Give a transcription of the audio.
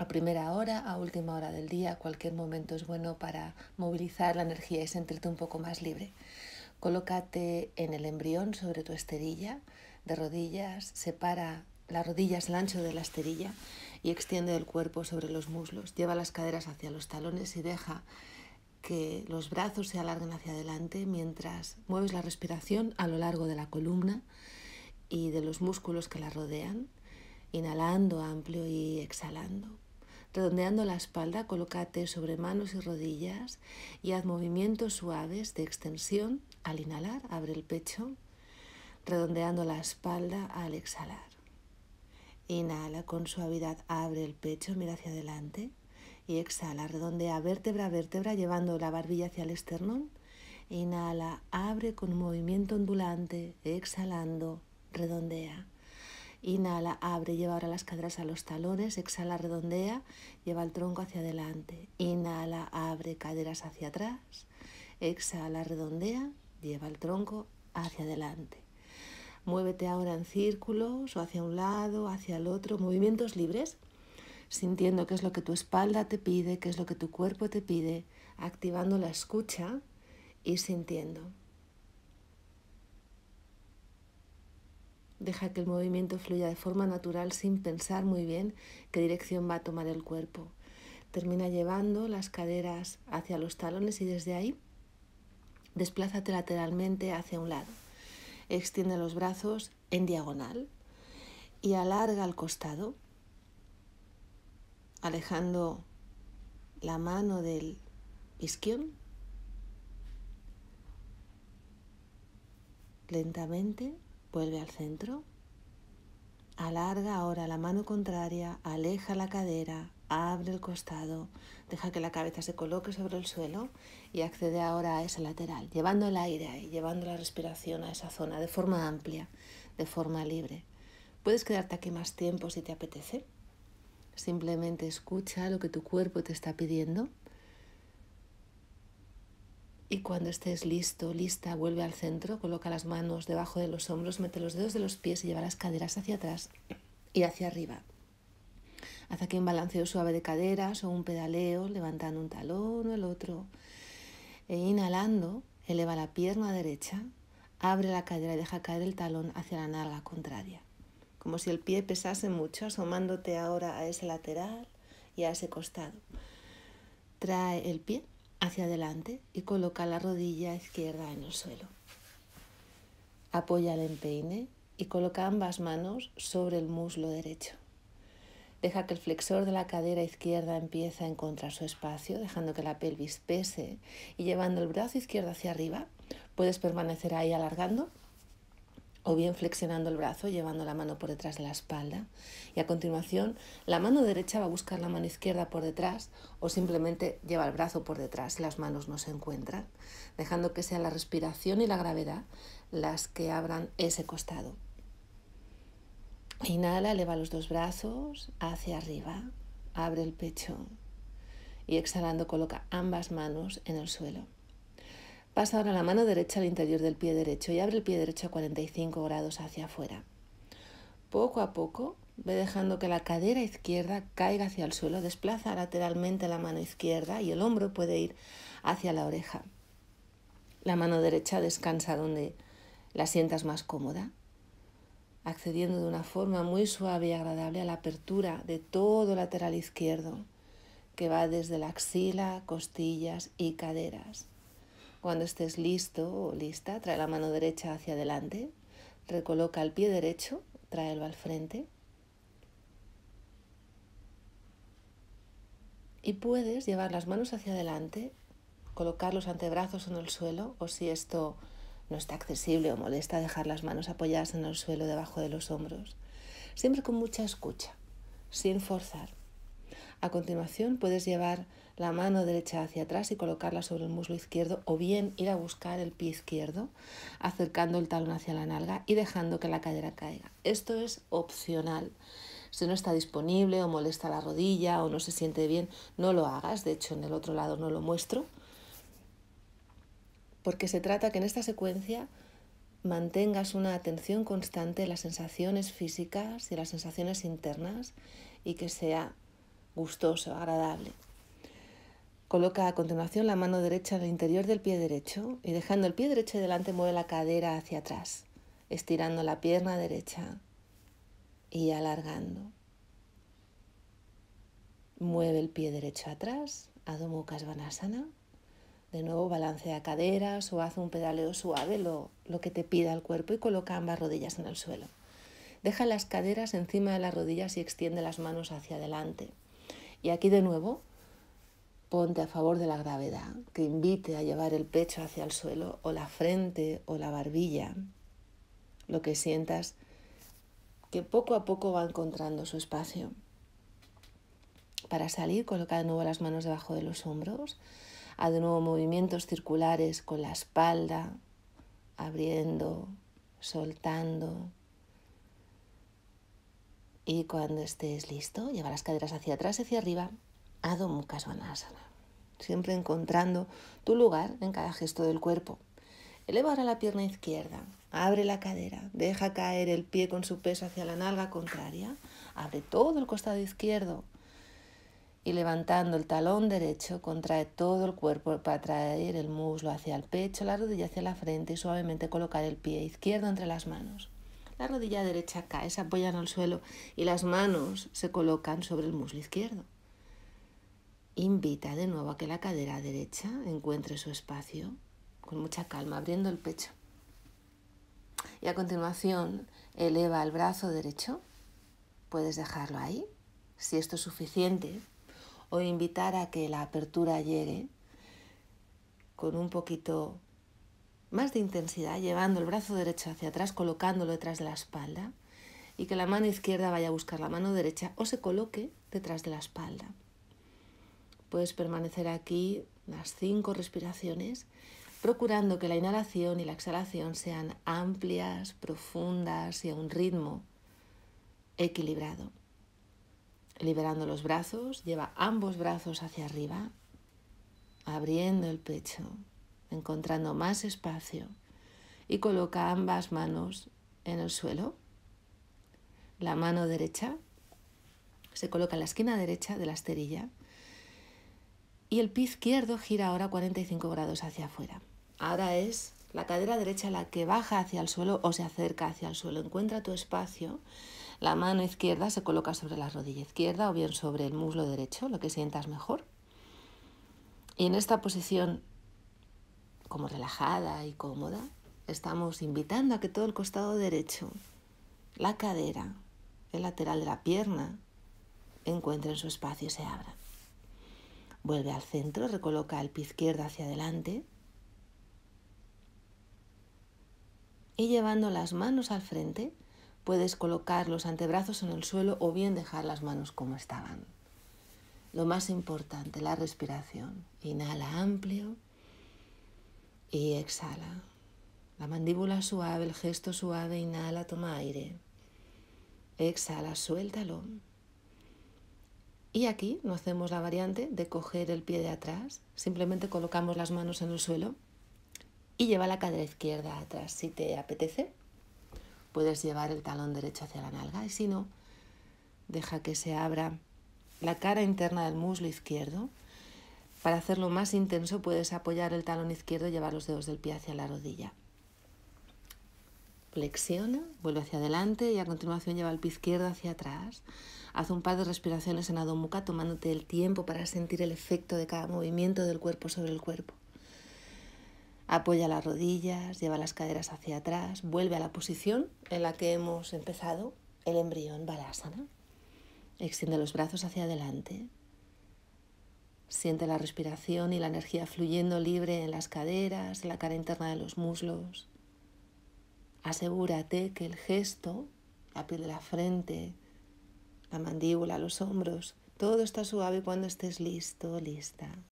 a primera hora, a última hora del día, cualquier momento es bueno para movilizar la energía y sentirte un poco más libre. Colócate en el embrión sobre tu esterilla de rodillas, separa las rodillas el ancho de la esterilla y extiende el cuerpo sobre los muslos. Lleva las caderas hacia los talones y deja que los brazos se alarguen hacia adelante mientras mueves la respiración a lo largo de la columna y de los músculos que la rodean, inhalando amplio y exhalando. Redondeando la espalda, colócate sobre manos y rodillas y haz movimientos suaves de extensión. Al inhalar, abre el pecho, redondeando la espalda al exhalar. Inhala con suavidad, abre el pecho, mira hacia adelante y exhala, redondea vértebra a vértebra llevando la barbilla hacia el esternón. Inhala, abre con un movimiento ondulante, exhalando, redondea. Inhala, abre, lleva ahora las caderas a los talones. Exhala, redondea, lleva el tronco hacia adelante. Inhala, abre, caderas hacia atrás. Exhala, redondea, lleva el tronco hacia adelante. Muévete ahora en círculos o hacia un lado, hacia el otro. Movimientos libres, sintiendo qué es lo que tu espalda te pide, qué es lo que tu cuerpo te pide, activando la escucha y sintiendo. Deja que el movimiento fluya de forma natural sin pensar muy bien qué dirección va a tomar el cuerpo. Termina llevando las caderas hacia los talones y desde ahí desplázate lateralmente hacia un lado. Extiende los brazos en diagonal y alarga al costado, alejando la mano del isquión. Lentamente Vuelve al centro. Alarga ahora la mano contraria, aleja la cadera, abre el costado, deja que la cabeza se coloque sobre el suelo y accede ahora a esa lateral, llevando el aire ahí, llevando la respiración a esa zona de forma amplia, de forma libre. Puedes quedarte aquí más tiempo si te apetece. Simplemente escucha lo que tu cuerpo te está pidiendo y cuando estés listo, lista, vuelve al centro, coloca las manos debajo de los hombros, mete los dedos de los pies y lleva las caderas hacia atrás y hacia arriba. Haz aquí un balanceo suave de caderas o un pedaleo, levantando un talón o el otro. E inhalando, eleva la pierna derecha, abre la cadera y deja caer el talón hacia la nalga contraria. Como si el pie pesase mucho, asomándote ahora a ese lateral y a ese costado. Trae el pie hacia adelante y coloca la rodilla izquierda en el suelo. Apoya el empeine y coloca ambas manos sobre el muslo derecho. Deja que el flexor de la cadera izquierda empiece a encontrar su espacio, dejando que la pelvis pese y llevando el brazo izquierdo hacia arriba. Puedes permanecer ahí alargando o bien flexionando el brazo, llevando la mano por detrás de la espalda. Y a continuación, la mano derecha va a buscar la mano izquierda por detrás o simplemente lleva el brazo por detrás, las manos no se encuentran, dejando que sea la respiración y la gravedad las que abran ese costado. Inhala, eleva los dos brazos hacia arriba, abre el pecho y exhalando coloca ambas manos en el suelo. Pasa ahora la mano derecha al interior del pie derecho y abre el pie derecho a 45 grados hacia afuera. Poco a poco ve dejando que la cadera izquierda caiga hacia el suelo, desplaza lateralmente la mano izquierda y el hombro puede ir hacia la oreja. La mano derecha descansa donde la sientas más cómoda, accediendo de una forma muy suave y agradable a la apertura de todo lateral izquierdo, que va desde la axila, costillas y caderas. Cuando estés listo o lista, trae la mano derecha hacia adelante, recoloca el pie derecho, tráelo al frente. Y puedes llevar las manos hacia adelante, colocar los antebrazos en el suelo o si esto no está accesible o molesta, dejar las manos apoyadas en el suelo debajo de los hombros. Siempre con mucha escucha, sin forzar. A continuación puedes llevar la mano derecha hacia atrás y colocarla sobre el muslo izquierdo o bien ir a buscar el pie izquierdo acercando el talón hacia la nalga y dejando que la cadera caiga. Esto es opcional. Si no está disponible o molesta la rodilla o no se siente bien, no lo hagas. De hecho, en el otro lado no lo muestro. Porque se trata que en esta secuencia mantengas una atención constante en las sensaciones físicas y las sensaciones internas y que sea gustoso, agradable. Coloca a continuación la mano derecha en el interior del pie derecho y dejando el pie derecho delante mueve la cadera hacia atrás, estirando la pierna derecha y alargando. Mueve el pie derecho atrás, Adho De nuevo balancea caderas o haz un pedaleo suave, lo, lo que te pida el cuerpo y coloca ambas rodillas en el suelo. Deja las caderas encima de las rodillas y extiende las manos hacia adelante. Y aquí de nuevo, ponte a favor de la gravedad, que invite a llevar el pecho hacia el suelo o la frente o la barbilla, lo que sientas que poco a poco va encontrando su espacio. Para salir, coloca de nuevo las manos debajo de los hombros. a de nuevo movimientos circulares con la espalda, abriendo, soltando, y cuando estés listo, lleva las caderas hacia atrás y hacia arriba, Adho Mukha Svanasana. Siempre encontrando tu lugar en cada gesto del cuerpo. Eleva ahora la pierna izquierda, abre la cadera, deja caer el pie con su peso hacia la nalga contraria, abre todo el costado izquierdo y levantando el talón derecho contrae todo el cuerpo para traer el muslo hacia el pecho, la rodilla hacia la frente y suavemente colocar el pie izquierdo entre las manos. La rodilla derecha cae, se apoyan al suelo y las manos se colocan sobre el muslo izquierdo. Invita de nuevo a que la cadera derecha encuentre su espacio con mucha calma, abriendo el pecho. Y a continuación, eleva el brazo derecho. Puedes dejarlo ahí, si esto es suficiente, o invitar a que la apertura llegue con un poquito más de intensidad, llevando el brazo derecho hacia atrás, colocándolo detrás de la espalda y que la mano izquierda vaya a buscar la mano derecha o se coloque detrás de la espalda. Puedes permanecer aquí las cinco respiraciones, procurando que la inhalación y la exhalación sean amplias, profundas y a un ritmo equilibrado. Liberando los brazos, lleva ambos brazos hacia arriba, abriendo el pecho, encontrando más espacio y coloca ambas manos en el suelo. La mano derecha se coloca en la esquina derecha de la esterilla y el pie izquierdo gira ahora 45 grados hacia afuera. Ahora es la cadera derecha la que baja hacia el suelo o se acerca hacia el suelo. Encuentra tu espacio. La mano izquierda se coloca sobre la rodilla izquierda o bien sobre el muslo derecho, lo que sientas mejor. Y en esta posición como relajada y cómoda, estamos invitando a que todo el costado derecho, la cadera, el lateral de la pierna, encuentren su espacio y se abran. Vuelve al centro, recoloca el pie izquierdo hacia adelante y llevando las manos al frente puedes colocar los antebrazos en el suelo o bien dejar las manos como estaban. Lo más importante, la respiración. Inhala amplio y exhala. La mandíbula suave, el gesto suave, inhala, toma aire. Exhala, suéltalo. Y aquí no hacemos la variante de coger el pie de atrás, simplemente colocamos las manos en el suelo y lleva la cadera izquierda atrás. Si te apetece, puedes llevar el talón derecho hacia la nalga y si no, deja que se abra la cara interna del muslo izquierdo para hacerlo más intenso puedes apoyar el talón izquierdo y llevar los dedos del pie hacia la rodilla. Flexiona, vuelve hacia adelante y a continuación lleva el pie izquierdo hacia atrás. Haz un par de respiraciones en Adho Mukha tomándote el tiempo para sentir el efecto de cada movimiento del cuerpo sobre el cuerpo. Apoya las rodillas, lleva las caderas hacia atrás, vuelve a la posición en la que hemos empezado el embrión Balasana. Extiende los brazos hacia adelante, Siente la respiración y la energía fluyendo libre en las caderas, en la cara interna de los muslos. Asegúrate que el gesto, la piel de la frente, la mandíbula, los hombros, todo está suave cuando estés listo, lista.